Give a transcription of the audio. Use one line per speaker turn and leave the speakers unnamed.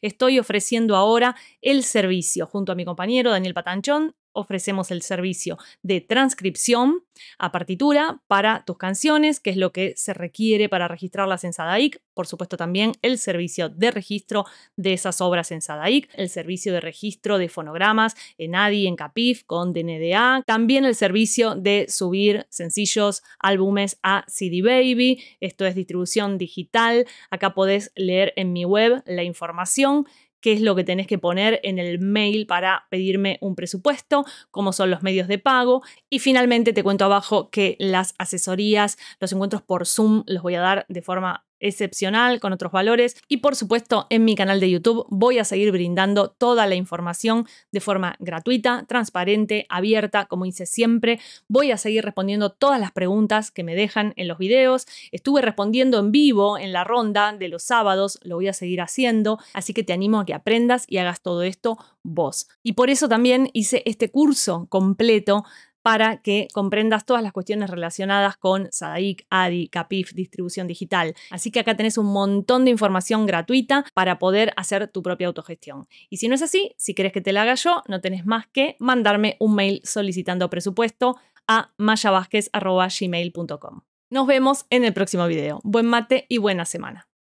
Estoy ofreciendo ahora el servicio junto a mi compañero Daniel Patanchón ofrecemos el servicio de transcripción a partitura para tus canciones, que es lo que se requiere para registrarlas en Sadaic. Por supuesto también el servicio de registro de esas obras en Sadaic, el servicio de registro de fonogramas en ADI, en Capif, con DNDA, también el servicio de subir sencillos, álbumes a CD Baby, esto es distribución digital. Acá podés leer en mi web la información qué es lo que tenés que poner en el mail para pedirme un presupuesto, cómo son los medios de pago y finalmente te cuento abajo que las asesorías, los encuentros por Zoom los voy a dar de forma excepcional con otros valores y por supuesto en mi canal de YouTube voy a seguir brindando toda la información de forma gratuita, transparente, abierta, como hice siempre. Voy a seguir respondiendo todas las preguntas que me dejan en los videos. Estuve respondiendo en vivo en la ronda de los sábados, lo voy a seguir haciendo, así que te animo a que aprendas y hagas todo esto vos. Y por eso también hice este curso completo para que comprendas todas las cuestiones relacionadas con Sadaik, ADI, CAPIF, distribución digital. Así que acá tenés un montón de información gratuita para poder hacer tu propia autogestión. Y si no es así, si querés que te la haga yo, no tenés más que mandarme un mail solicitando presupuesto a mayavásquez.gmail.com. Nos vemos en el próximo video. Buen mate y buena semana.